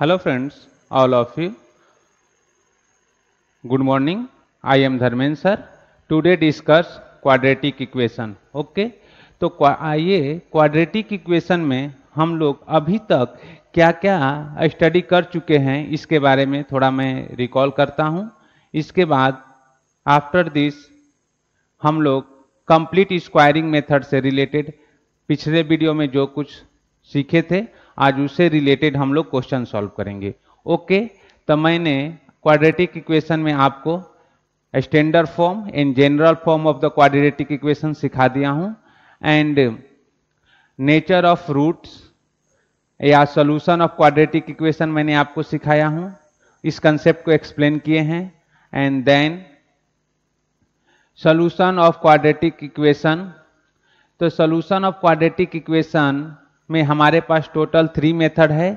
Hello friends all of you good morning I am Dharmendra sir today discuss quadratic equation okay तो आइए quadratic equation में हम लोग अभी तक क्या क्या स्टडी कर चुके हैं इसके बारे में थोड़ा मैं रिकॉल करता हूं इसके बाद आफ्टर दिस हम लोग कंप्लीट स्क्वायरिंग मेथड से रिलेटेड पिछले वीडियो में जो कुछ सीखे थे आज उससे रिलेटेड हम लोग क्वेश्चन सॉल्व करेंगे ओके तो मैंने क्वाड्रेटिक इक्वेशन में आपको standard form and general form of the quadratic equation सिखा दिया हूं एंड नेचर ऑफ रूट्स या सोल्यूशन ऑफ क्वाड्रेटिक इक्वेशन मैंने आपको सिखाया हूं इस कंसेप्ट को एक्सप्लेन किए हैं and then solution of quadratic equation तो सोल्यूशन ऑफ क्वाड्रेटिक इक्वेशन में हमारे पास टोटल थ्री मेथड है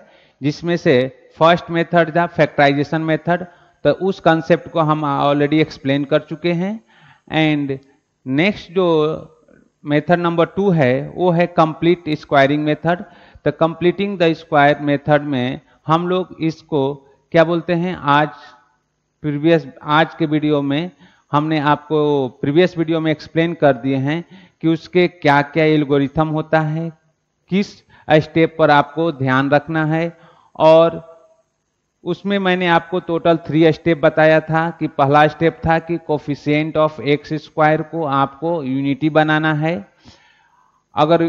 जिसमें से फर्स्ट मेथड था फैक्टराइजेशन मेथड तो उस कंसेप्ट को हम ऑलरेडी एक्सप्लेन कर चुके हैं एंड नेक्स्ट जो मेथड नंबर टू है वो है कंप्लीट स्क्वायरिंग मेथड तो कंप्लीटिंग द स्क्वायर मेथड में हम लोग इसको क्या बोलते हैं आज प्रीवियस आज के वीडियो में हमने आपको प्रीवियस वीडियो में एक्सप्लेन कर दिए हैं कि उसके क्या क्या एल्गोरिथम होता है किस स्टेप पर आपको ध्यान रखना है और उसमें मैंने आपको टोटल थ्री स्टेप बताया था कि पहला स्टेप था कि कोफिशियंट ऑफ एक्स स्क्वायर को आपको यूनिटी बनाना है अगर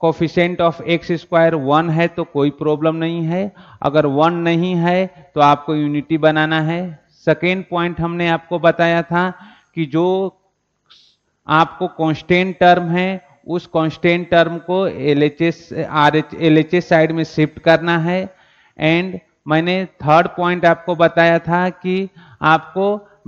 coefficient of x square one है तो कोई प्रॉब्लम नहीं है अगर वन नहीं है तो आपको यूनिटी बनाना है सेकेंड पॉइंट हमने आपको बताया था कि जो आपको कॉन्स्टेंट टर्म है उस कॉन्स्टेंट टर्म को L H S L H S में शिफ्ट करना है एंड मैंने थर्ड पॉइंट आपको बताया था कि आपको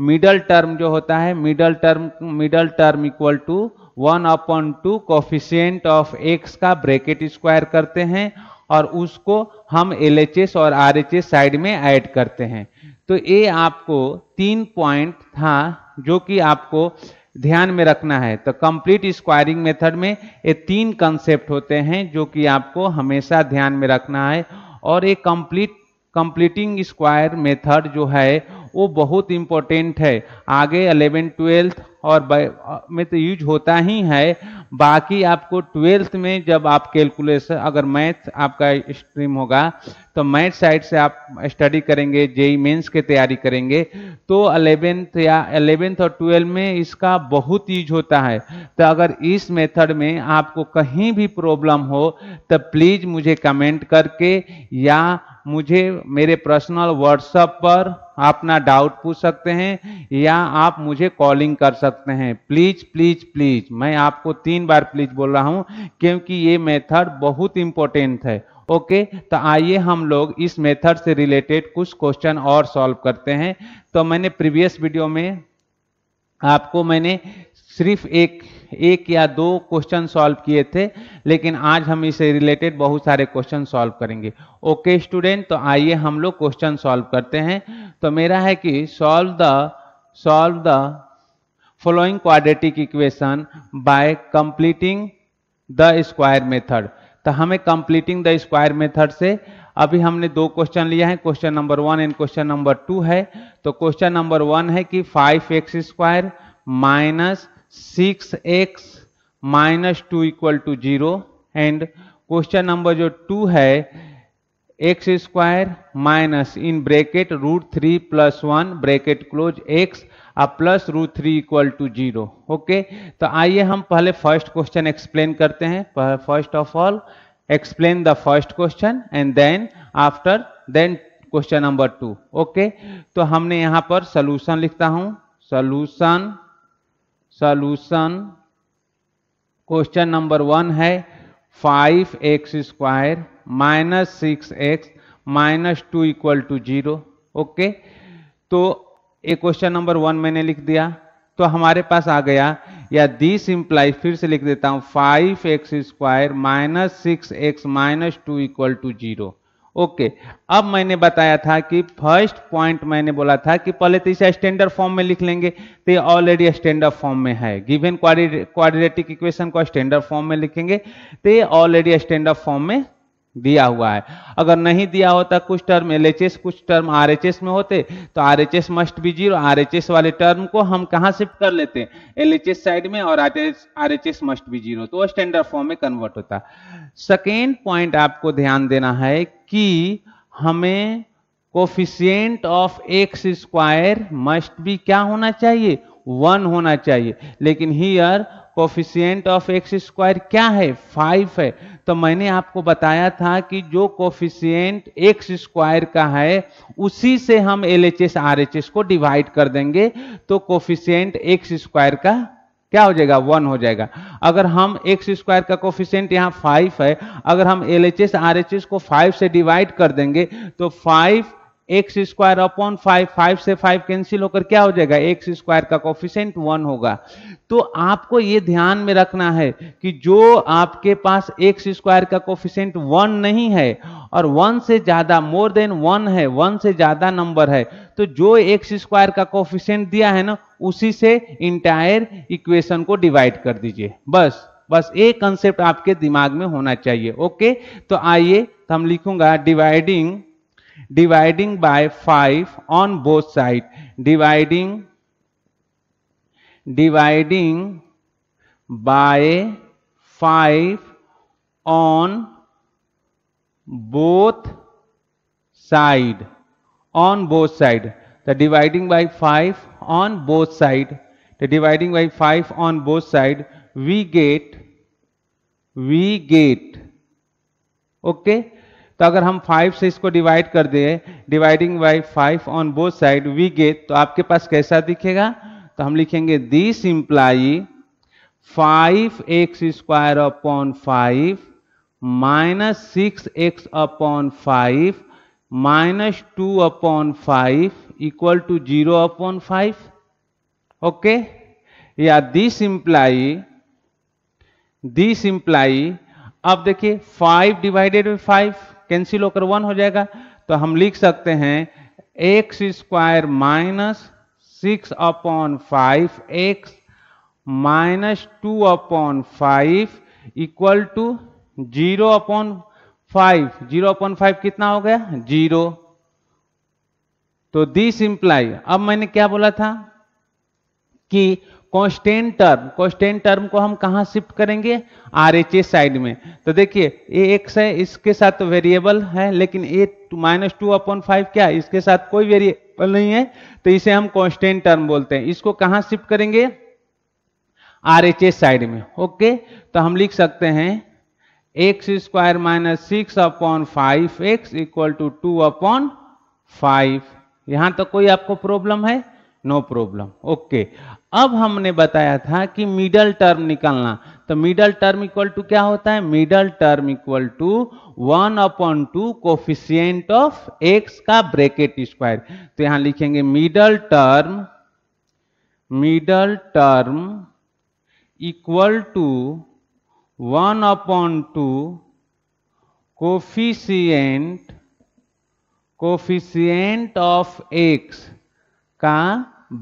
मिडल टर्म जो होता है middle term middle term equal to one upon two coefficient of x का ब्रैकेट स्क्वायर करते हैं और उसको हम एल और आर साइड में ऐड करते हैं तो ये आपको तीन पॉइंट था जो कि आपको ध्यान में रखना है तो कंप्लीट स्क्वायरिंग मेथड में ये तीन कंसेप्ट होते हैं जो कि आपको हमेशा ध्यान में रखना है और ये कंप्लीट कंप्लीटिंग स्क्वायर मेथड जो है वो बहुत इंपॉर्टेंट है आगे 11, 12 और में तो यूज होता ही है बाकी आपको ट्वेल्थ में जब आप कैलकुलेशन अगर मैथ आपका स्ट्रीम होगा तो मैथ साइड से आप स्टडी करेंगे जेई मेंस की तैयारी करेंगे तो अलेवेंथ या अलेवेंथ और ट्वेल्थ में इसका बहुत यूज होता है तो अगर इस मेथड में आपको कहीं भी प्रॉब्लम हो तो प्लीज़ मुझे कमेंट करके या मुझे मेरे पर्सनल व्हाट्सएप पर अपना डाउट पूछ सकते हैं या आप मुझे कॉलिंग कर सकते हैं प्लीज प्लीज प्लीज मैं आपको तीन बार प्लीज बोल रहा हूं क्योंकि ये मेथड बहुत इंपॉर्टेंट है ओके तो आइए हम लोग इस मेथड से रिलेटेड कुछ क्वेश्चन और सॉल्व करते हैं तो मैंने प्रीवियस वीडियो में आपको मैंने सिर्फ एक एक या दो क्वेश्चन सॉल्व किए थे लेकिन आज हम इसे रिलेटेड बहुत सारे क्वेश्चन सॉल्व करेंगे ओके स्टूडेंट तो आइए हम लोग क्वेश्चन सॉल्व करते हैं तो मेरा है कि solve the solve the following quadratic equation by completing the square method तो हमें कंप्लीटिंग द स्क्वायर मेथड से अभी हमने दो क्वेश्चन लिया है question number one and question number two है तो क्वेश्चन नंबर वन है कि five x square minus six x minus two equal to zero and question number जो टू है x square minus in bracket root three plus one bracket close x और plus root three equal to zero okay तो आइए हम पहले first question explain करते हैं first of all explain the first question and then after then question number two okay तो हमने यहां पर सोल्यूशन लिखता हूं solution solution question number one है five x square minus six x minus two equal to zero okay तो ये question number one मैंने लिख दिया तो हमारे पास आ गया या दिस इंप्लाई फिर से लिख देता हूं five x square minus six x minus two equal to zero okay अब मैंने बताया था कि फर्स्ट पॉइंट मैंने बोला था कि पहले तो इसे स्टैंडर्ड फॉर्म में लिख लेंगे तो ये ऑलरेडी स्टैंडर्ड फॉर्म में है गिवन क्वाड्रेटिक इक्वेशन को स्टैंडर्ड फॉर्म में लिखेंगे तो ये ऑलरेडी स्टैंडर्ड फॉर्म में दिया हुआ है अगर नहीं दिया होता कुछ टर्म एल कुछ टर्म आर में होते तो R must be zero R वाले टर्म को हम कहाँ शिफ्ट कर लेते हैं एल साइड में और आर मस्ट बी जीरो तो स्टैंडर्ड फॉर्म में कन्वर्ट होता सेकेंड पॉइंट आपको ध्यान देना है कि हमें coefficient of x square must भी क्या होना चाहिए वन होना चाहिए लेकिन here coefficient of x square क्या है फाइव है तो मैंने आपको बताया था कि जो कोफिशियंट एक्स स्क्वायर का है उसी से हम L H S R H S को डिवाइड कर देंगे तो कोफिशियंट एक्स स्क्वायर का क्या हो जाएगा वन हो जाएगा अगर हम एक्स स्क्वायर का कोफिशियंट यहाँ फाइव है अगर हम एल एच एस को फाइव से डिवाइड कर देंगे तो five x square upon five five से फाइव कैंसिल होकर क्या हो जाएगा एक्स स्क्वायर का कॉफिशेंट वन होगा तो आपको ये ध्यान में रखना है कि जो आपके पास एक्स स्क्वायर का कॉफिशेंट वन नहीं है और वन से ज्यादा मोर देन वन है वन से ज्यादा नंबर है तो जो एक्स स्क्वायर का कॉफिशेंट दिया है ना उसी से इंटायर इक्वेशन को डिवाइड कर दीजिए बस बस एक कंसेप्ट आपके दिमाग में होना चाहिए ओके तो आइए तो हम लिखूंगा dividing dividing by 5 on both sides dividing dividing by 5 on both side on both side the dividing by 5 on both side the dividing by 5 on both side we get we get okay तो अगर हम five से इसको divide कर दें dividing by five on both side we get तो आपके पास कैसा दिखेगा तो हम लिखेंगे this imply five x square upon five minus six x upon five minus two upon five equal to zero upon five okay या दिस इंप्लाई दिस इंप्लाई अब देखिए five divided by five cancel होकर one हो जाएगा तो हम लिख सकते हैं x square minus six upon five x minus two upon five equal to zero upon five zero upon five कितना हो गया जीरो तो दिस इंप्लाई अब मैंने क्या बोला था कि कॉन्स्टेंट टर्म कॉन्स्टेंट टर्म को हम कहा शिफ्ट करेंगे आर एच ए साइड में तो देखिए ए एक्स है इसके साथ वेरिएबल है लेकिन a minus two upon five क्या इसके साथ कोई वेरिएबल नहीं है तो इसे हम कॉन्स्टेंट टर्म बोलते हैं इसको कहाँ शिफ्ट करेंगे आर एच ए साइड में ओके तो हम लिख सकते हैं x square minus six upon five x equal to two upon five यहां तक तो कोई आपको प्रॉब्लम है नो प्रॉब्लम ओके अब हमने बताया था कि मिडल टर्म निकालना तो मिडल टर्म इक्वल टू क्या होता है middle term equal to one upon two coefficient of x का ब्रेकेट स्क्वायर तो यहां लिखेंगे middle term middle term equal to one upon two coefficient coefficient of x का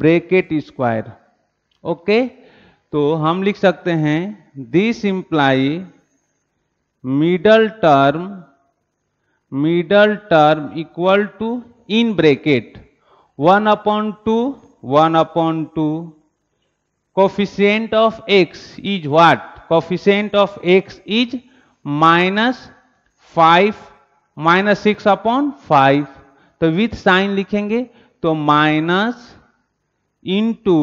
ब्रेकेट स्क्वायर ओके तो हम लिख सकते हैं this imply middle term middle term equal to in bracket one upon two one upon two coefficient of x is what coefficient of x is minus five minus six upon five तो with sign लिखेंगे तो minus two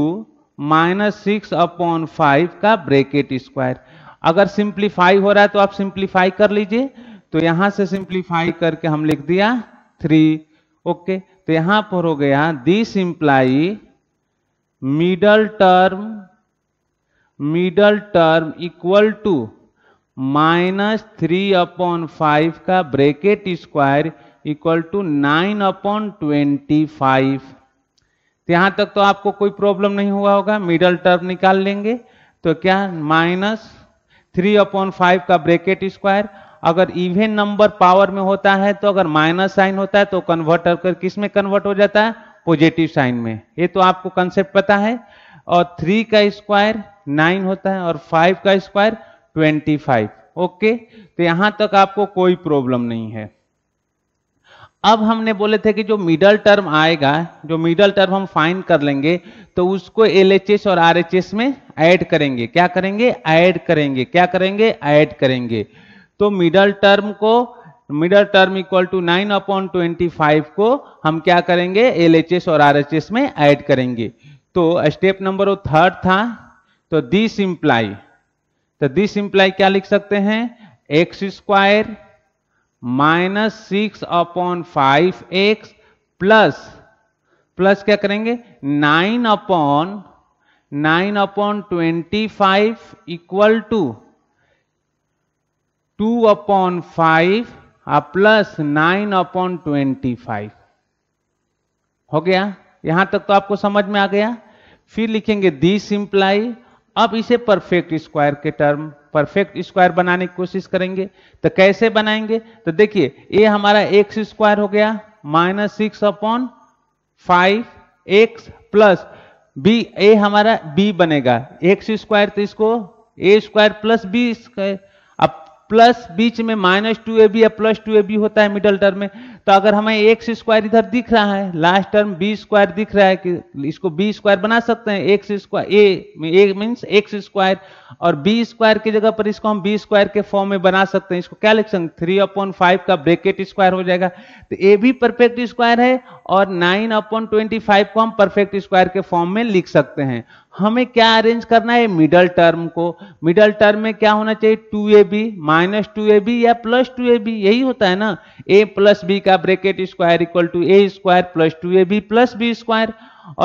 minus six upon five का bracket square अगर simplify हो रहा है तो आप सिंप्लीफाई कर लीजिए तो यहां से सिंप्लीफाई करके हम लिख दिया थ्री ओके तो यहां पर हो गया this imply middle term middle term equal to minus three upon five का bracket square equal to nine upon twenty five तो यहां तक तो आपको कोई प्रॉब्लम नहीं हुआ होगा मिडल टर्म निकाल लेंगे तो क्या माइनस थ्री अपॉन फाइव का ब्रेकेट स्क्वायर अगर इवेन नंबर पावर में होता है तो अगर माइनस साइन होता है तो कन्वर्ट कर किस में कन्वर्ट हो जाता है पॉजिटिव साइन में ये तो आपको कंसेप्ट पता है और थ्री का स्क्वायर नाइन होता है और फाइव का स्क्वायर ट्वेंटी फाइव ओके तो यहां तक आपको कोई प्रॉब्लम नहीं है अब हमने बोले थे कि जो मिडल टर्म आएगा जो मिडल टर्म हम फाइन कर लेंगे तो उसको एल और आर में ऐड करेंगे क्या करेंगे ऐड करेंगे क्या करेंगे ऐड करेंगे तो मिडल टर्म को middle term equal to nine upon twenty five को हम क्या करेंगे एल और आर में ऐड करेंगे तो स्टेप नंबर वो थर्ड था तो दिस इंप्लाई तो दिस इंप्लाई क्या लिख सकते हैं x square minus six upon five x plus plus क्या करेंगे nine upon nine upon twenty five equal to two upon five plus nine upon twenty five हो गया यहां तक तो आपको समझ में आ गया फिर लिखेंगे दिस इंप्लाई अब इसे परफेक्ट स्क्वायर के टर्म परफेक्ट स्क्वायर बनाने की कोशिश करेंगे तो कैसे बनाएंगे तो देखिए ये हमारा एक्स स्क्वायर हो गया minus six upon five x plus b a हमारा बी बनेगा एक्स स्क्वायर तो इसको a square plus b square अब प्लस बीच में माइनस टू ए बी या प्लस टू ए बी होता है मिडल टर्म में तो अगर हमें एक्स स्क्वायर इधर दिख रहा है लास्ट टर्म बी स्क्वायर दिख रहा है कि इसको बी स्क्वायर बना सकते हैं x square a a means x square और बी स्क्वायर की जगह पर इसको हम बी स्क्वायर के फॉर्म में बना सकते हैं इसको क्या लिख सकते थ्री अपॉन फाइव का ब्रेकेट स्क्वायर हो जाएगा तो ए भी परफेक्ट स्क्वायर है और नाइन अपॉन ट्वेंटी फाइव को हम परफेक्ट स्क्वायर के फॉर्म में लिख सकते हैं हमें क्या अरेंज करना है मिडल टर्म को मिडल टर्म में क्या होना चाहिए टू ए बी माइनस टू ए बी या प्लस टू ए बी यही होता है ना ए प्लस बी का का bracket square equal to a square plus two A b plus b square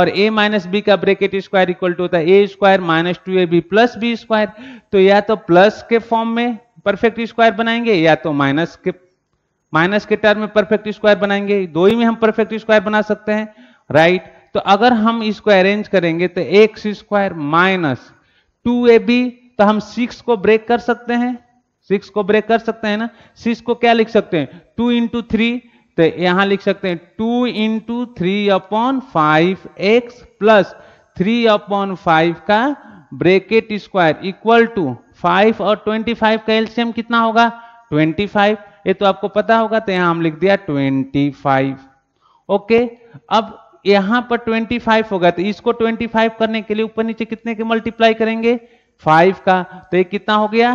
और a माइनस बी का ब्रेकेट स्क्वायर इक्वल टू होता है a square minus two A b plus b square तो या तो plus के फॉर्म में perfect square बनाएंगे या तो माइनस के माइनस के टर्म में परफेक्ट स्क्वायर बनाएंगे दो ही में हम परफेक्ट स्क्वायर बना सकते हैं राइट right? तो अगर हम इसको अरेंज करेंगे तो x square minus two A B तो हम सिक्स को ब्रेक कर सकते हैं सिक्स को ब्रेक कर सकते हैं ना सिक्स को क्या लिख सकते हैं टू इंटू थ्री तो यहां लिख सकते हैं two into three upon five x plus three upon five का bracket square equal to five और ट्वेंटी फाइव का एल्सियम कितना होगा ट्वेंटी फाइव ये तो आपको पता होगा तो यहां हम लिख दिया ट्वेंटी फाइव ओके अब यहां पर ट्वेंटी फाइव होगा तो इसको ट्वेंटी फाइव करने के लिए ऊपर नीचे कितने के मल्टीप्लाई करेंगे फाइव का तो ये कितना हो गया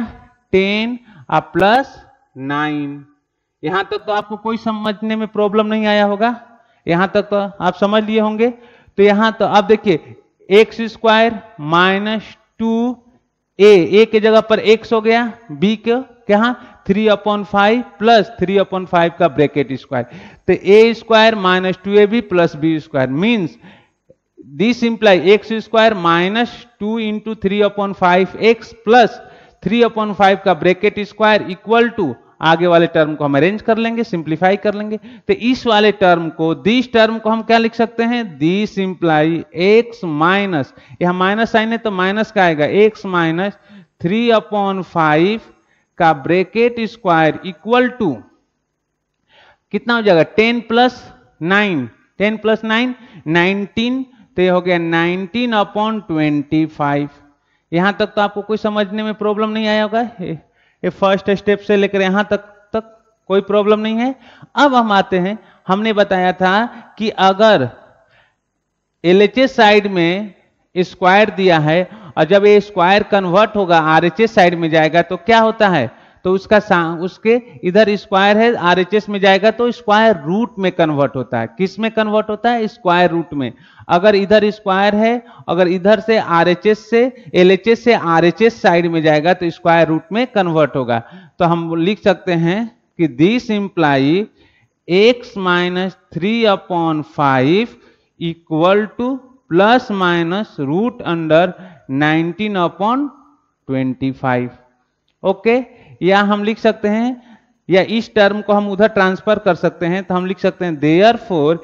टेन और प्लस नाइन यहां तक तो आपको कोई समझने में प्रॉब्लम नहीं आया होगा यहां तक तो आप समझ लिए होंगे तो यहां तो आप देखिए एक्स स्क्वायर माइनस टू ए ए के जगह पर एक्स हो गया बी के क्या three upon five plus three upon five का ब्रैकेट स्क्वायर तो a square minus two A b plus b square means this imply x square minus two into three upon five x plus three upon five का bracket square equal to आगे वाले term को हम arrange कर लेंगे simplify कर लेंगे तो इस वाले टर्म को दिस टर्म को हम क्या लिख सकते हैं दिस इंप्लाई एक्स माइनस यहां माइनस साइन है तो माइनस का आएगा x minus three upon five का ब्रेकेट स्क्वायर इक्वल टू कितना हो जाएगा ten plus nine ten plus nine nineteen तो यह हो गया नाइनटीन अपॉन ट्वेंटी फाइव यहां तक तो आपको कोई समझने में प्रॉब्लम नहीं आया होगा ये फर्स्ट स्टेप से लेकर यहां तक तक कोई प्रॉब्लम नहीं है अब हम आते हैं हमने बताया था कि अगर एल साइड में स्क्वायर दिया है और जब ये स्क्वायर कन्वर्ट होगा आर साइड में जाएगा तो क्या होता है तो उसका उसके इधर स्क्वायर है आरएचएस में जाएगा तो स्क्वायर रूट में कन्वर्ट होता है किस में कन्वर्ट होता है स्क्वायर रूट में अगर इधर स्क्वायर है अगर इधर से आरएचएस से एलएचएस से आरएचएस साइड में जाएगा तो स्क्वायर रूट में कन्वर्ट होगा तो हम लिख सकते हैं कि this imply x minus three upon five equal to plus minus root under nineteen upon twenty five okay या हम लिख सकते हैं या इस टर्म को हम उधर ट्रांसफर कर सकते हैं तो हम लिख सकते हैं therefore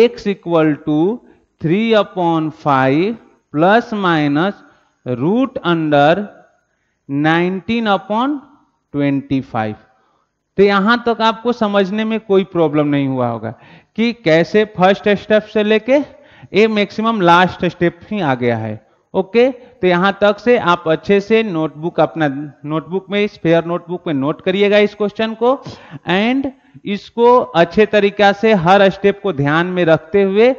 x equal to three upon five plus minus root under nineteen upon twenty five तो यहां तक आपको समझने में कोई प्रॉब्लम नहीं हुआ होगा कि कैसे फर्स्ट स्टेप से लेके ये मैक्सिमम लास्ट स्टेप ही आ गया है ओके तो यहां तक से आप अच्छे से नोटबुक अपना नोटबुक में स्पेयर नोटबुक में नोट करिएगा इस क्वेश्चन को एंड इसको अच्छे तरीका से हर स्टेप को ध्यान में रखते हुए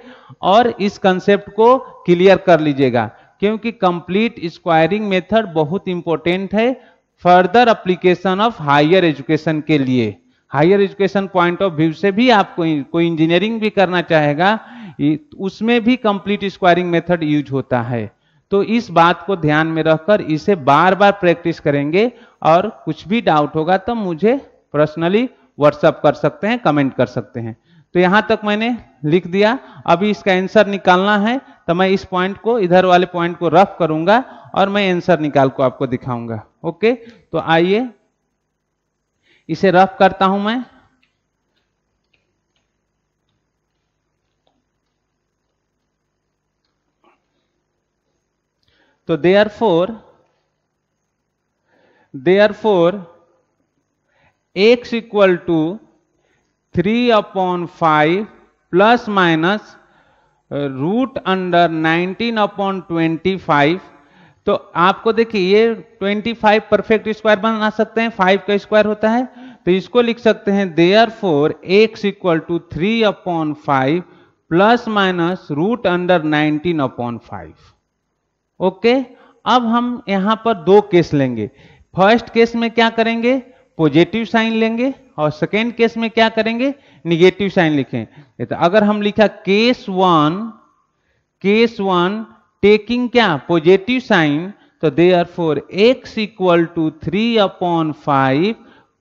और इस कंसेप्ट को क्लियर कर लीजिएगा क्योंकि कंप्लीट स्क्वायरिंग मेथड बहुत इंपॉर्टेंट है further application of higher education के लिए higher education point of view से भी आप कोई कोई इंजीनियरिंग भी करना चाहेगा उसमें भी कंप्लीट स्क्वायरिंग मेथड यूज होता है तो इस बात को ध्यान में रखकर इसे बार बार प्रैक्टिस करेंगे और कुछ भी डाउट होगा तो मुझे पर्सनली व्हाट्सअप कर सकते हैं कमेंट कर सकते हैं तो यहां तक मैंने लिख दिया अभी इसका आंसर निकालना है तो मैं इस पॉइंट को इधर वाले पॉइंट को रफ करूंगा और मैं आंसर निकाल को आपको दिखाऊंगा ओके तो आइए इसे रफ करता हूं मैं तो therefore are four x equal to three upon five plus minus root under nineteen upon twenty five तो आपको देखिए ये ट्वेंटी फाइव परफेक्ट स्क्वायर बना सकते हैं फाइव का स्क्वायर होता है तो इसको लिख सकते हैं therefore x equal to three upon five plus minus root under nineteen upon five okay अब हम यहां पर दो केस लेंगे फर्स्ट केस में क्या करेंगे पॉजिटिव साइन लेंगे और सेकेंड केस में क्या करेंगे निगेटिव साइन लिखें तो अगर हम लिखा case one case one taking क्या पॉजिटिव साइन तो are four x equal to three upon five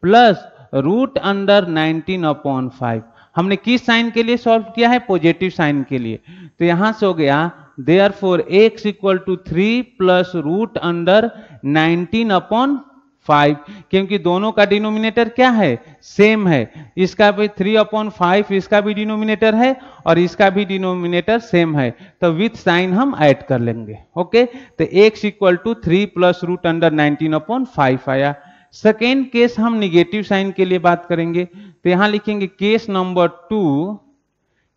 plus root under nineteen upon five हमने किस साइन के लिए सॉल्व किया है पॉजिटिव साइन के लिए तो यहां से हो गया four x equal to three plus root under nineteen upon five क्योंकि दोनों का डिनोमिनेटर क्या है सेम है इसका भी थ्री अपॉन फाइव इसका भी डिनोमिनेटर है और इसका भी डिनोमिनेटर सेम है तो विथ साइन हम ऐड कर लेंगे ओके तो x equal to three plus root under nineteen upon five आया सेकेंड केस हम निगेटिव साइन के लिए बात करेंगे तो यहां लिखेंगे case number two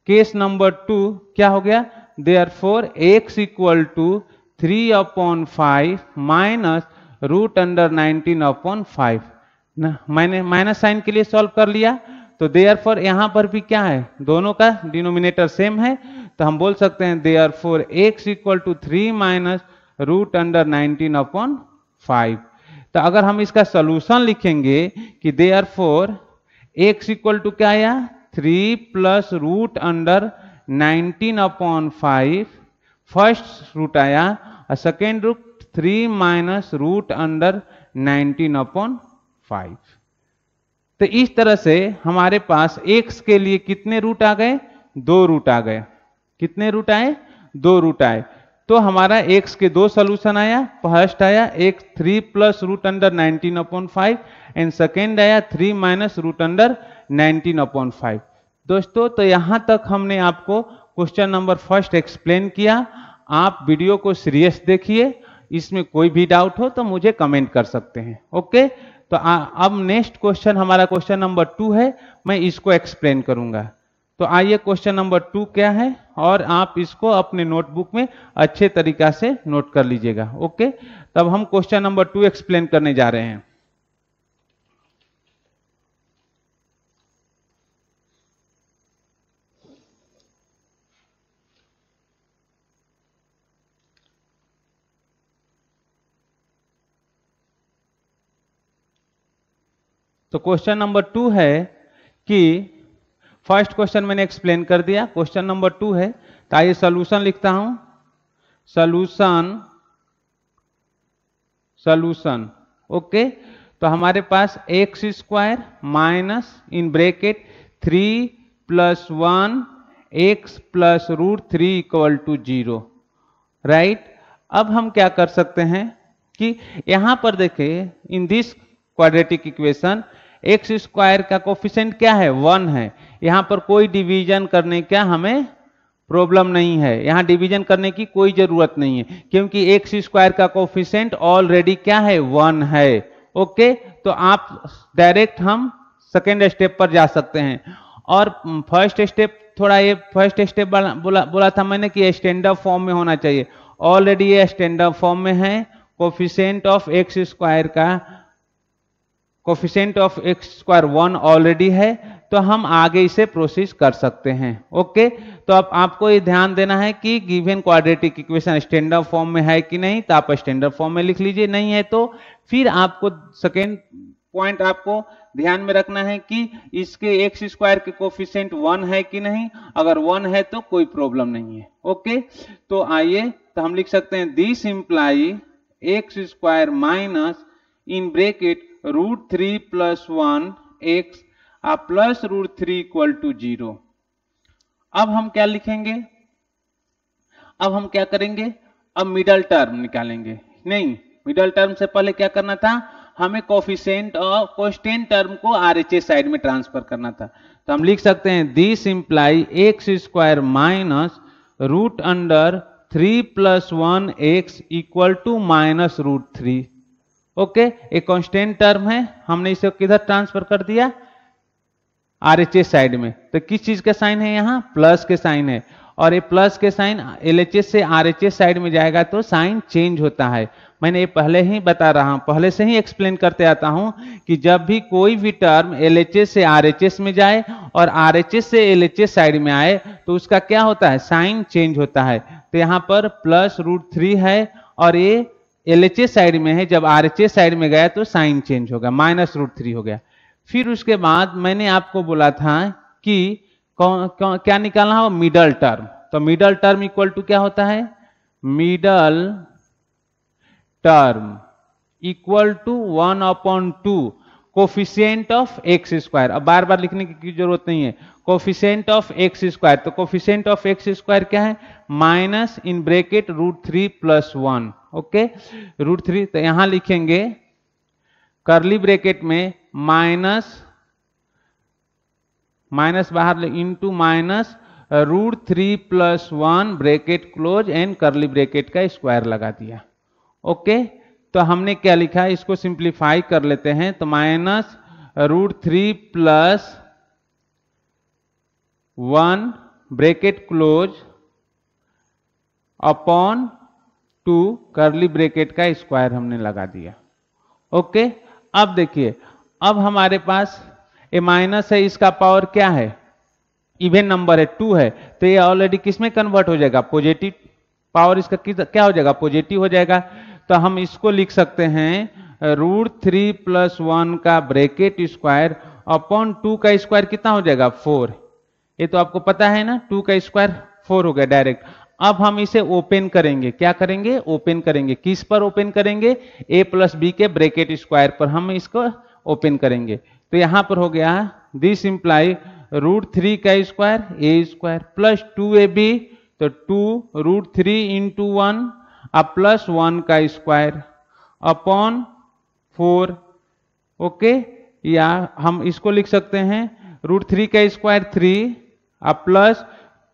case number two क्या हो गया therefore x equal to 3 upon 5 minus root under nineteen upon five मैंने माइनस साइन के लिए सॉल्व कर लिया तो आर फोर यहां पर भी क्या है दोनों का डिनोमिनेटर सेम है तो हम बोल सकते हैं or four x equal to three minus root under nineteen upon five तो अगर हम इसका सोल्यूशन लिखेंगे कि or four x equal to क्या आया three plus root under 19 upon five first root आया और second root three minus root under nineteen upon five तो इस तरह से हमारे पास एक्स के लिए कितने रूट आ गए दो रूट आ गए कितने रूट आए दो रूट आए तो हमारा एक्स के दो सोल्यूशन आया फर्स्ट आया एक three plus root under nineteen upon five and second आया three minus root under nineteen upon five दोस्तों तो यहां तक हमने आपको क्वेश्चन नंबर फर्स्ट एक्सप्लेन किया आप वीडियो को सीरियस देखिए इसमें कोई भी डाउट हो तो मुझे कमेंट कर सकते हैं ओके तो आ, अब नेक्स्ट क्वेश्चन हमारा क्वेश्चन नंबर टू है मैं इसको एक्सप्लेन करूंगा तो आइए क्वेश्चन नंबर टू क्या है और आप इसको अपने नोटबुक में अच्छे तरीका से नोट कर लीजिएगा ओके तब हम क्वेश्चन नंबर टू एक्सप्लेन करने जा रहे हैं तो क्वेश्चन नंबर टू है कि फर्स्ट क्वेश्चन मैंने एक्सप्लेन कर दिया क्वेश्चन नंबर टू है तो आइए सोल्यूशन लिखता हूं सोल्यूशन सोल्यूशन ओके तो हमारे पास x square minus in bracket three plus one x plus root three equal to zero right अब हम क्या कर सकते हैं कि यहां पर देखे in this quadratic equation x square का कोफिशेंट क्या है वन है यहाँ पर कोई डिवीजन करने का हमें प्रॉब्लम नहीं है यहाँ डिवीजन करने की कोई जरूरत नहीं है क्योंकि एक्स स्क्वायर का कोफिशेंट ऑलरेडी क्या है वन है ओके तो आप डायरेक्ट हम सेकेंड स्टेप पर जा सकते हैं और फर्स्ट स्टेप थोड़ा ये फर्स्ट स्टेप बोला बोला था मैंने कि स्टैंडर्ड फॉर्म में होना चाहिए ऑलरेडी ये स्टैंडर्ड फॉर्म में है कोफिशेंट ऑफ एक्स स्क्वायर का coefficient of x square one already है तो हम आगे इसे प्रोसेस कर सकते हैं ओके तो अब आपको ये ध्यान देना है कि given quadratic equation standard form में है कि नहीं तो आप स्टैंडर्ड फॉर्म में लिख लीजिए नहीं है तो फिर आपको सेकेंड पॉइंट आपको ध्यान में रखना है कि इसके एक्स स्क्वायर के कोफिशेंट वन है कि नहीं अगर वन है तो कोई प्रॉब्लम नहीं है ओके तो आइए तो हम लिख सकते हैं this imply x square minus in bracket root three plus one x और plus root three equal to zero अब हम क्या लिखेंगे अब हम क्या करेंगे अब मिडल टर्म निकालेंगे नहीं मिडल टर्म से पहले क्या करना था हमें कॉफिशेंट और कोस्टेन टर्म को आर एच ए साइड में ट्रांसफर करना था तो हम लिख सकते हैं this imply x square minus root under three plus one x equal to minus root three okay एक कॉन्स्टेंट टर्म है हमने इसे किधर ट्रांसफर कर दिया आर साइड में तो किस चीज का साइन है यहाँ प्लस के साइन है और ये प्लस के साइन एल से आर साइड में जाएगा तो साइन चेंज होता है मैंने ये पहले ही बता रहा हूं पहले से ही एक्सप्लेन करते आता हूं कि जब भी कोई भी टर्म एल से आर में जाए और आर से एल साइड में आए तो उसका क्या होता है साइन चेंज होता है तो यहाँ पर प्लस रूट थ्री है और ये एल एच ए साइड में है जब आर एच ए साइड में गया तो साइन चेंज हो गया माइनस रूट थ्री हो गया फिर उसके बाद मैंने आपको बोला था कि कौ, कौ, क्या निकालना हो मिडल टर्म तो मिडल टर्म इक्वल टू क्या होता है middle term equal to one upon two coefficient of x square अब बार बार लिखने की जरूरत नहीं है कोफिशियंट ऑफ एक्स स्क्वायर तो कोफिशियंट ऑफ एक्स स्क्वायर क्या है minus in bracket root three plus one okay root three तो यहां लिखेंगे करली ब्रेकेट में माइनस माइनस बाहर into minus root three plus one bracket close and curly bracket का square लगा दिया ओके तो हमने क्या लिखा इसको सिंप्लीफाई कर लेते हैं तो minus root three plus one bracket close upon two curly bracket का स्क्वायर हमने लगा दिया ओके अब देखिए अब हमारे पास ए माइनस है इसका पावर क्या है इवेन नंबर है टू है तो ये ऑलरेडी किस में कन्वर्ट हो जाएगा पॉजिटिव पावर इसका किस क्या हो जाएगा पॉजिटिव हो जाएगा तो हम इसको लिख सकते हैं रूट थ्री प्लस वन का ब्रेकेट स्क्वायर अपॉन टू का स्क्वायर कितना हो जाएगा फोर ये तो आपको पता है ना टू का स्क्वायर फोर हो गया डायरेक्ट अब हम इसे ओपन करेंगे क्या करेंगे ओपन करेंगे किस पर ओपन करेंगे ए प्लस बी के ब्रेकेट स्क्वायर पर हम इसको ओपन करेंगे तो यहां पर हो गया दिस इंप्लाई रूट थ्री का square a square plus two A B तो two root three into one अब प्लस वन का स्क्वायर अपॉन फोर ओके या हम इसको लिख सकते हैं रूट थ्री का स्क्वायर थ्री अब plus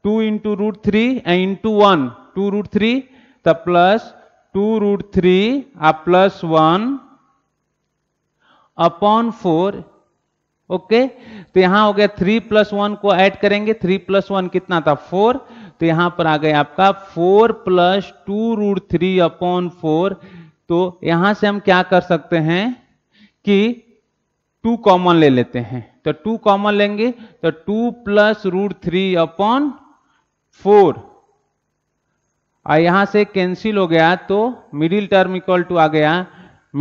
two into root three into one two root three तो प्लस टू रूट थ्री आ plus one upon four okay तो यहां हो गया थ्री प्लस वन को ऐड करेंगे थ्री प्लस वन कितना था फोर तो यहां पर आ गया आपका four plus two root three upon four तो यहां से हम क्या कर सकते हैं कि टू कॉमन ले लेते हैं तो टू कॉमन लेंगे तो two plus root three upon four और यहां से कैंसिल हो गया तो मिडिल टर्म इक्वल टू आ गया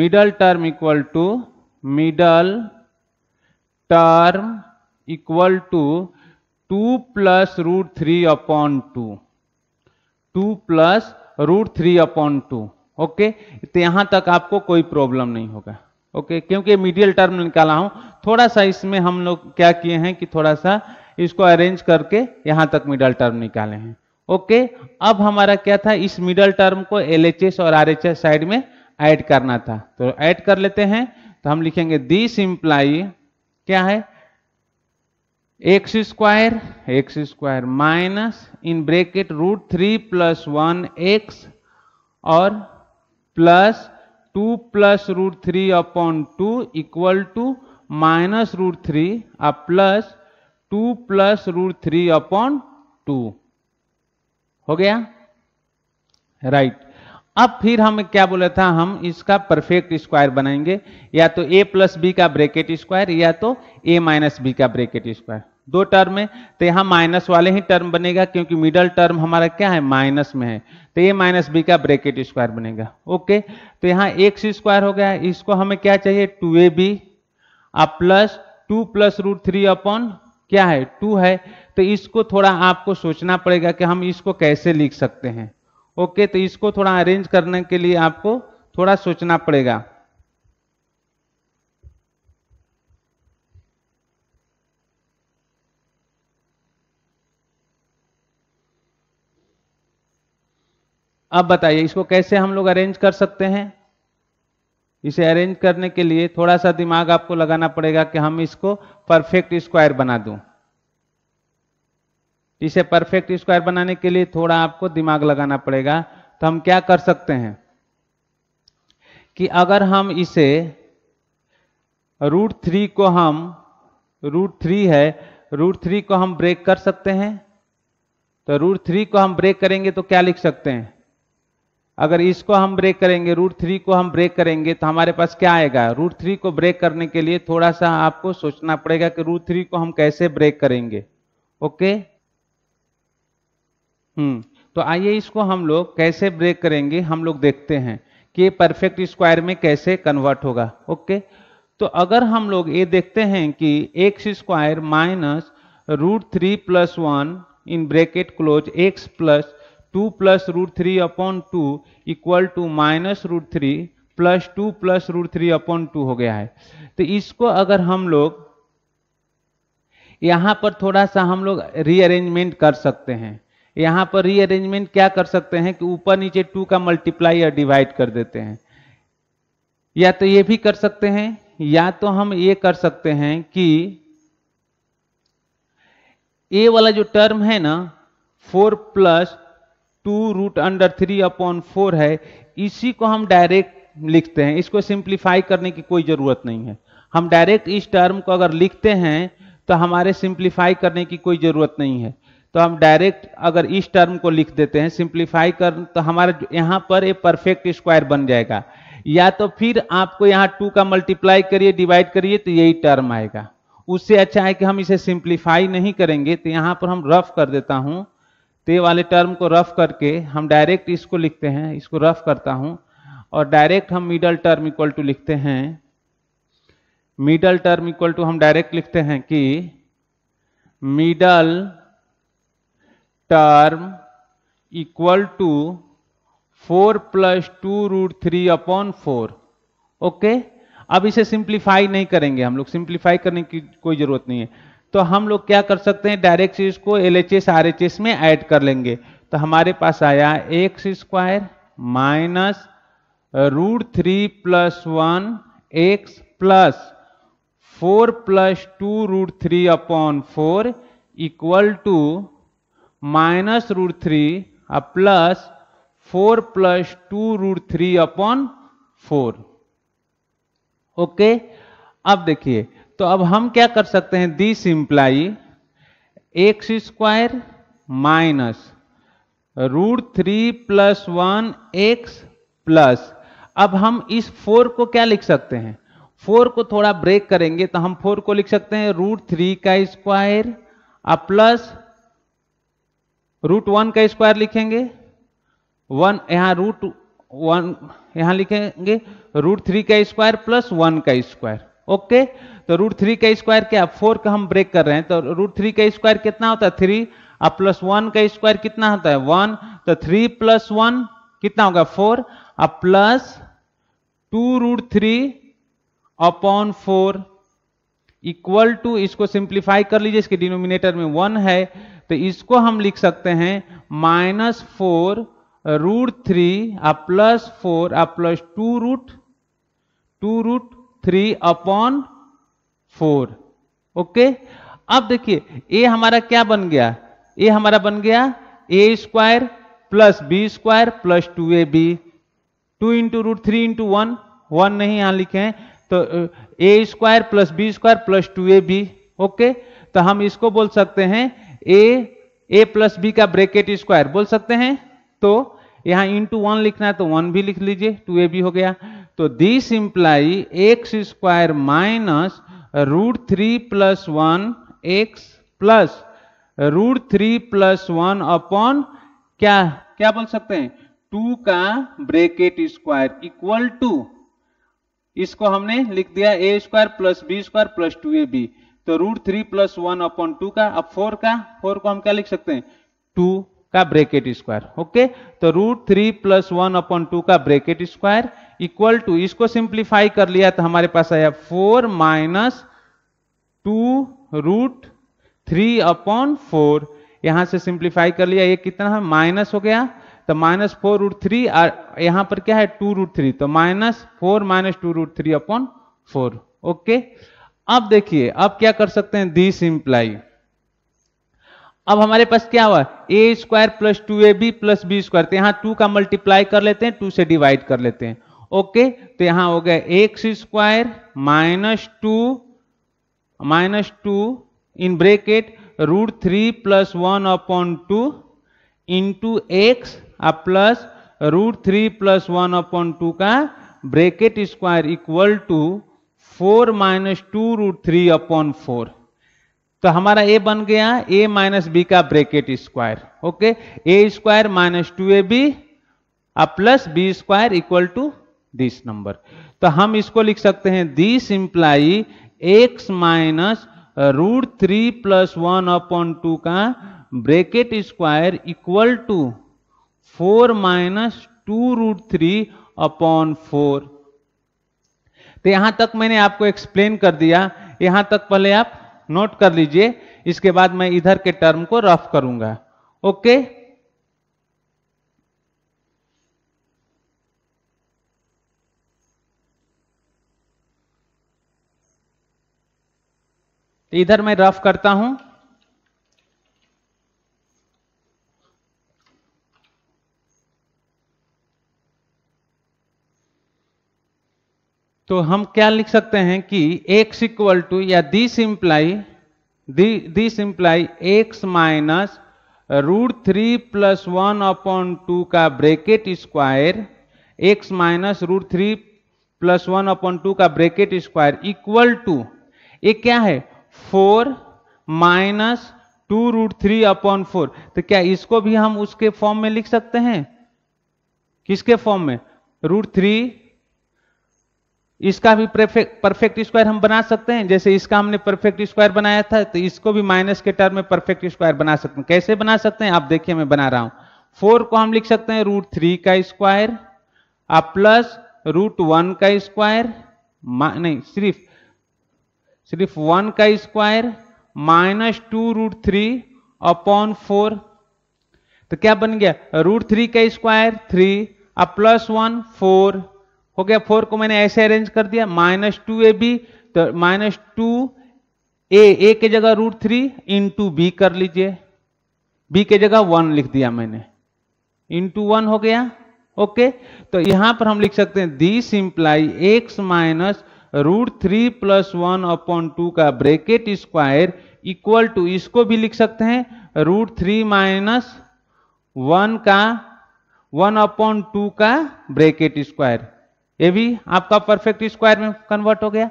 middle term equal to middle term equal to two plus root three upon two two plus root three upon two okay तो यहां तक आपको कोई प्रॉब्लम नहीं होगा ओके क्योंकि मीडियल टर्म निकाला हूं थोड़ा सा इसमें हम लोग क्या किए हैं कि थोड़ा सा इसको अरेंज करके यहां तक मिडल टर्म निकाले हैं ओके अब हमारा क्या था इस मिडल टर्म को एल और आर साइड में ऐड करना था तो ऐड कर लेते हैं तो हम लिखेंगे दिस इंप्लाई क्या है x square x square minus in bracket root three plus one x और plus two plus root three upon two equal to minus root three और plus two plus root three upon two हो गया right right. अब फिर हम क्या बोला था हम इसका परफेक्ट स्क्वायर बनाएंगे या तो ए प्लस बी का ब्रेकेट स्क्वायर या तो ए माइनस बी का ब्रेकेट स्क्वायर दो टर्म है तो यहां माइनस वाले ही टर्म बनेगा क्योंकि मिडल टर्म हमारा क्या है माइनस में है तो ए माइनस बी का ब्रेकेट स्क्वायर बनेगा ओके तो यहां एक्स स्क्वायर हो गया इसको हमें क्या चाहिए टू ए b plus two plus root three upon क्या है टू है तो इसको थोड़ा आपको सोचना पड़ेगा कि हम इसको कैसे लिख सकते हैं ओके तो इसको थोड़ा अरेंज करने के लिए आपको थोड़ा सोचना पड़ेगा अब बताइए इसको कैसे हम लोग अरेंज कर सकते हैं इसे अरेंज करने के लिए थोड़ा सा दिमाग आपको लगाना पड़ेगा कि हम इसको परफेक्ट स्क्वायर बना दूं इसे परफेक्ट स्क्वायर बनाने के लिए थोड़ा आपको दिमाग लगाना पड़ेगा तो हम क्या कर सकते हैं कि अगर हम इसे रूट थ्री को हम रूट थ्री है रूट थ्री को हम ब्रेक कर सकते हैं तो रूट थ्री को हम ब्रेक करेंगे तो क्या लिख सकते हैं अगर इसको हम ब्रेक करेंगे रूट थ्री को हम ब्रेक करेंगे तो हमारे पास क्या आएगा रूट थ्री को ब्रेक करने के लिए थोड़ा सा आपको सोचना पड़ेगा कि रूट थ्री को हम कैसे ब्रेक करेंगे ओके हम्म तो आइए इसको हम लोग कैसे ब्रेक करेंगे हम लोग देखते हैं कि परफेक्ट स्क्वायर में कैसे कन्वर्ट होगा ओके तो अगर हम लोग ये देखते हैं कि x square minus root three plus one in bracket close x plus two plus root three upon two equal to minus root three plus two plus root three upon two हो गया है तो इसको अगर हम लोग यहाँ पर थोड़ा सा हम लोग रीअरेंजमेंट कर सकते हैं यहाँ पर रीअरेंजमेंट क्या कर सकते हैं कि ऊपर नीचे टू का मल्टीप्लाई या डिवाइड कर देते हैं या तो ये भी कर सकते हैं या तो हम ये कर सकते हैं कि ए वाला जो टर्म है ना four plus two root under three upon four है इसी को हम डायरेक्ट लिखते हैं इसको सिंप्लीफाई करने की कोई ज़रूरत नहीं है हम डायरेक्ट इस टर्म को अगर लिखते हैं तो हमारे सिंप्लीफाई करने की कोई ज़रूरत नहीं है तो हम डायरेक्ट अगर इस टर्म को लिख देते हैं सिंप्लीफाई कर तो हमारा यहाँ पर एक परफेक्ट स्क्वायर बन जाएगा या तो फिर आपको यहाँ टू का मल्टीप्लाई करिए डिवाइड करिए तो यही टर्म आएगा उससे अच्छा है कि हम इसे सिंप्लीफाई नहीं करेंगे तो यहाँ पर हम रफ कर देता हूँ तो ये वाले टर्म को रफ करके हम डायरेक्ट इसको लिखते हैं इसको रफ करता हूं और डायरेक्ट हम मिडल टर्म इक्वल टू लिखते हैं मिडल टर्म इक्वल टू हम डायरेक्ट लिखते हैं कि middle term equal to four plus two root three upon four okay अब इसे सिंप्लीफाई नहीं करेंगे हम लोग सिंप्लीफाई करने की कोई जरूरत नहीं है तो हम लोग क्या कर सकते हैं डायरेक्ट चीज को L H S R H S में ऐड कर लेंगे तो हमारे पास आया x square minus root three plus one x plus four plus two root three upon four equal to minus root three plus four plus two root three upon four okay अब देखिए तो अब हम क्या कर सकते हैं this imply x square minus root three plus one x plus अब हम इस फोर को क्या लिख सकते हैं फोर को थोड़ा ब्रेक करेंगे तो हम फोर को लिख सकते हैं रूट थ्री का स्क्वायर अब प्लस रूट वन का स्क्वायर लिखेंगे वन यहां रूट वन यहां लिखेंगे रूट थ्री का स्क्वायर प्लस वन का स्क्वायर ओके तो रूट थ्री का स्क्वायर क्या फोर का हम ब्रेक कर रहे हैं तो रूट थ्री का स्क्वायर कितना होता है थ्री और प्लस वन का स्क्वायर कितना होता है वन तो थ्री प्लस वन कितना होगा फोर और plus two root three upon four equal to इसको सिंप्लीफाई कर लीजिए इसके डिनोमिनेटर में वन है तो इसको हम लिख सकते हैं माइनस फोर रूट थ्री और प्लस फोर और plus two root two root three upon four okay अब देखिए ए हमारा क्या बन गया ए हमारा बन गया a square plus b square plus two A b two into root three into one one नहीं यहां लिखे हैं तो a square plus b square plus two A b okay तो हम इसको बोल सकते हैं ए ए प्लस बी का ब्रेकेट स्क्वायर बोल सकते हैं तो यहां इंटू वन लिखना है तो वन भी लिख लीजिए टू ए बी हो गया तो this imply x square minus root three plus one x plus root three plus one upon क्या क्या बोल सकते हैं टू का ब्रेकेट स्क्वायर इक्वल टू इसको हमने लिख दिया a square plus b square plus two A B तो root three plus one upon two का अब फोर का फोर को हम क्या लिख सकते हैं टू का ब्रेकेट स्क्वायर ओके तो root three plus one upon two का ब्रेकेट स्क्वायर इक्वल टू इसको सिंप्लीफाई कर लिया तो हमारे पास आया four minus two root three upon four यहां से सिंप्लीफाई कर लिया ये कितना है माइनस हो गया तो माइनस फोर रूट थ्री और यहां पर क्या है टू रूट थ्री तो minus four minus two root three upon four okay अब देखिए अब क्या कर सकते हैं दिस इंप्लाई अब हमारे पास क्या हुआ a square plus two A b plus b square तो यहाँ टू का मल्टीप्लाई कर लेते हैं टू से डिवाइड कर लेते हैं ओके तो यहाँ हो गया x square minus two minus two in bracket root three plus one upon two into x और plus root three plus one upon two का bracket square equal to four minus two root three upon four तो हमारा a बन गया a minus b का bracket square okay a square minus two A b और plus b square equal to this number तो हम इसको लिख सकते हैं this imply x minus root three plus one upon two का bracket square equal to four minus two root three upon four तो यहां तक मैंने आपको एक्सप्लेन कर दिया यहां तक पहले आप नोट कर लीजिए इसके बाद मैं इधर के टर्म को रफ करूंगा ओके इधर मैं रफ करता हूं तो हम क्या लिख सकते हैं कि x इक्वल टू या this imply this imply x minus root three plus one upon two का bracket square x minus root three plus one upon two का ब्रेकेट स्क्वायर इक्वल टू ये क्या है four minus two root three upon four तो क्या इसको भी हम उसके फॉर्म में लिख सकते हैं किसके फॉर्म में रूट थ्री इसका भी परफेक्ट परफेक्ट स्क्वायर हम बना सकते हैं जैसे इसका हमने परफेक्ट स्क्वायर बनाया था तो इसको भी माइनस के टर्म में परफेक्ट स्क्वायर बना सकते हैं कैसे बना सकते हैं आप देखिए मैं बना रहा हूं फोर को हम लिख सकते हैं रूट थ्री का स्क्वायर आप प्लस रूट वन का स्क्वायर नहीं सिर्फ सिर्फ वन का square minus two root three upon four तो क्या बन गया रूट थ्री का स्क्वायर थ्री और प्लस वन फोर हो गया फोर को मैंने ऐसे अरेंज कर दिया माइनस टू ए बी तो माइनस टू ए ए के जगह रूट थ्री इंटू बी कर लीजिए बी के जगह वन लिख दिया मैंने इन टू वन हो गया ओके तो यहां पर हम लिख सकते हैं this imply x minus root three plus one upon two का ब्रेकेट स्क्वायर इक्वल टू इसको भी लिख सकते हैं रूट थ्री माइनस वन का वन अपॉन टू का ब्रेकेट स्क्वायर ये भी आपका परफेक्ट स्क्वायर में कन्वर्ट हो गया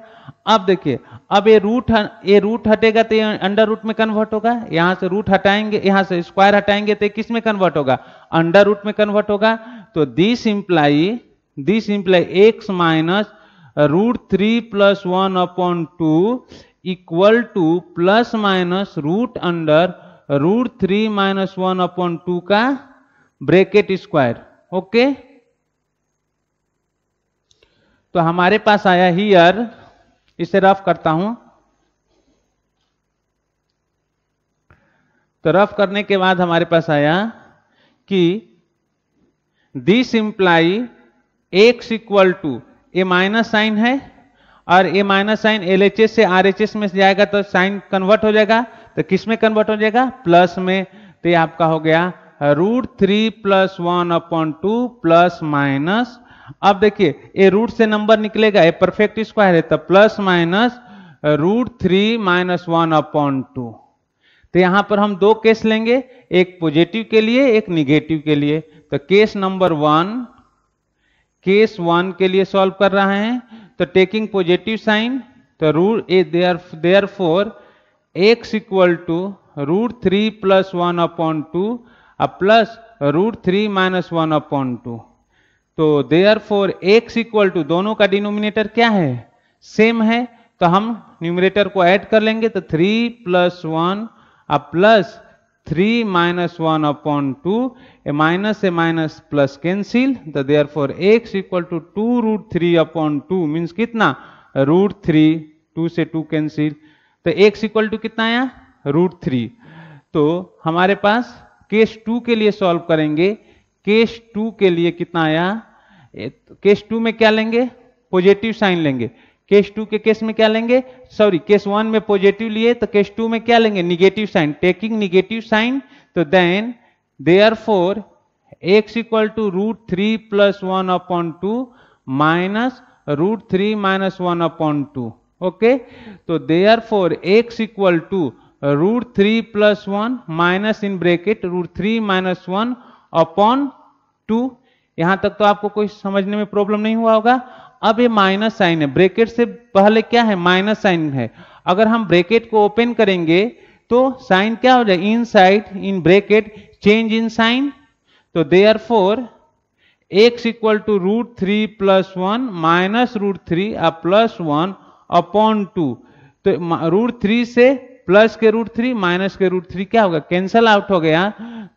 अब देखिए अब ये रूट ये रूट हटेगा तो ये अंडर रूट में कन्वर्ट होगा यहां से रूट हटाएंगे यहां से स्क्वायर हटाएंगे तो किस में कन्वर्ट होगा अंडर रूट में कन्वर्ट होगा तो this imply this imply x minus root three plus one upon two equal to plus minus root under root three minus one upon two का ब्रेकेट स्क्वायर ओके तो हमारे पास आया here इसे rough करता हूं तो रफ करने के बाद हमारे पास आया कि this imply x equal to a minus sign है और a minus sign L H S से आर एच एस में जाएगा तो साइन कन्वर्ट हो जाएगा तो किस में कन्वर्ट हो जाएगा प्लस में तो ये आपका हो गया root three plus one upon two plus minus अब देखिए ए रूट से नंबर निकलेगा ए परफेक्ट स्क्वायर है तो plus minus root three minus one upon two तो यहां पर हम दो केस लेंगे एक पॉजिटिव के लिए एक निगेटिव के लिए तो case number one case one के लिए सॉल्व कर रहे हैं तो टेकिंग पॉजिटिव साइन तो root a there therefore x equal to root three plus one upon two और plus root three minus one upon two तो therefore x equal to दोनों का डिनोमिनेटर क्या है सेम है तो हम न्यूमिनेटर को ऐड कर लेंगे तो थ्री प्लस वन अब plus three minus one upon two a minus a minus plus cancel तो therefore x equal to two root three upon two means कितना रूट थ्री टू से two cancel तो x equal to कितना आया root three तो हमारे पास case two के लिए सॉल्व करेंगे केस टू के लिए कितना आया तो केस टू में क्या लेंगे पॉजिटिव साइन लेंगे केस टू के केस में क्या लेंगे सॉरी केस वन में पॉजिटिव लिए तो केस टू में क्या लेंगे negative sign taking negative sign तो are four x equal to root three plus one upon two minus root three minus one upon two okay तो are four x equal to root three plus one minus in bracket root three minus one upon to यहां तक तो आपको कोई समझने में problem नहीं हुआ होगा अब ये माइनस साइन है ब्रेकेट से पहले क्या है माइनस साइन है अगर हम ब्रेकेट को ओपन करेंगे तो साइन क्या हो जाए inside in bracket change in sign तो are four x equal to root three plus one minus root three और प्लस वन अपॉन टू तो रूट थ्री से प्लस के रूट थ्री माइनस के रूट थ्री क्या होगा cancel out हो गया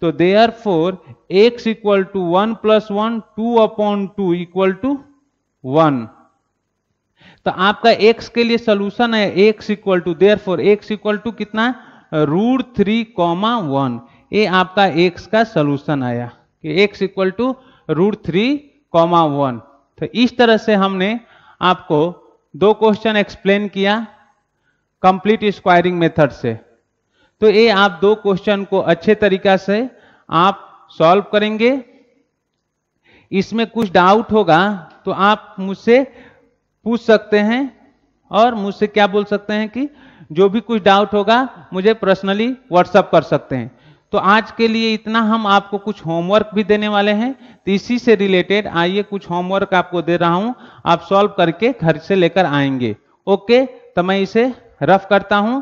तो are four x equal to one plus one two upon two equal to one तो आपका एक्स के लिए सोल्यूशन है x equal to therefore x equal to कितना रूट थ्री कॉमा वन ये आपका एक्स का सोल्यूशन आया कि x equal to root three comma one तो इस तरह से हमने आपको दो क्वेश्चन एक्सप्लेन किया कंप्लीट स्क्वायरिंग मेथड से तो ये आप दो क्वेश्चन को अच्छे तरीका से आप सॉल्व करेंगे इसमें कुछ डाउट होगा तो आप मुझसे पूछ सकते हैं और मुझसे क्या बोल सकते हैं कि जो भी कुछ डाउट होगा मुझे पर्सनली व्हाट्सअप कर सकते हैं तो आज के लिए इतना हम आपको कुछ होमवर्क भी देने वाले हैं तो इसी से रिलेटेड आइए कुछ होमवर्क आपको दे रहा हूं आप सॉल्व करके घर से लेकर आएंगे ओके तो मैं इसे रफ करता हूं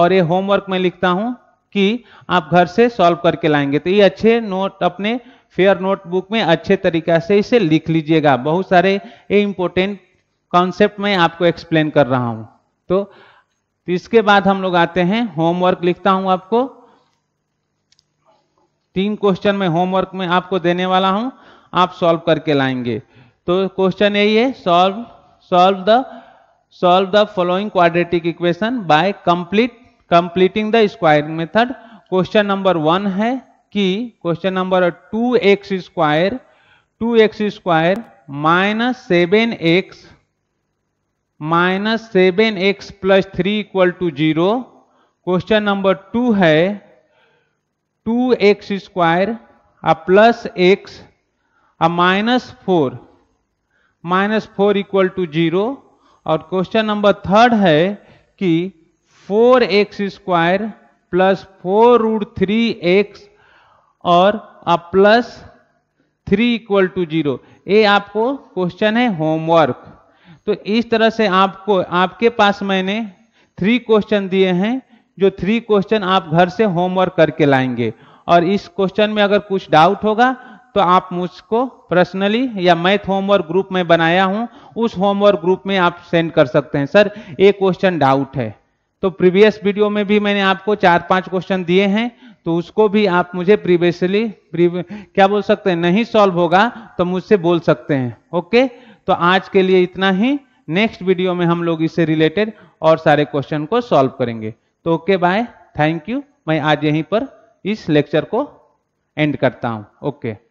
और ये होमवर्क में लिखता हूं कि आप घर से सॉल्व करके लाएंगे तो ये अच्छे नोट अपने फेयर नोटबुक में अच्छे तरीका से इसे लिख लीजिएगा बहुत सारे ये इंपॉर्टेंट कॉन्सेप्ट मैं आपको एक्सप्लेन कर रहा हूं तो, तो इसके बाद हम लोग आते हैं होमवर्क लिखता हूं आपको तीन क्वेश्चन में होमवर्क में आपको देने वाला हूं आप सॉल्व करके लाएंगे तो क्वेश्चन यही है solve solve the solve the following quadratic equation by complete completing the square method question number one है कि question number two x square two x square minus seven x minus seven x plus three equal to zero question number two है two x square uh plus x uh minus four minus four equal to zero और question number third है कि four x square plus four root three x और अब plus three equal to zero ये आपको question है homework तो इस तरह से आपको आपके पास मैंने थ्री क्वेश्चन दिए हैं जो थ्री क्वेश्चन आप घर से होमवर्क करके लाएंगे और इस क्वेश्चन में अगर कुछ डाउट होगा तो आप मुझको पर्सनली या मैथ होमवर्क ग्रुप में बनाया हूं उस होमवर्क ग्रुप में आप सेंड कर सकते हैं सर एक क्वेश्चन डाउट है तो प्रीवियस वीडियो में भी मैंने आपको चार पांच क्वेश्चन दिए हैं तो उसको भी आप मुझे प्रीवियसली क्या बोल सकते हैं नहीं सॉल्व होगा तो मुझसे बोल सकते हैं ओके तो आज के लिए इतना ही नेक्स्ट वीडियो में हम लोग इससे रिलेटेड और सारे क्वेश्चन को सॉल्व करेंगे तो ओके बाय थैंक यू मैं आज यहीं पर इस लेक्चर को एंड करता हूं ओके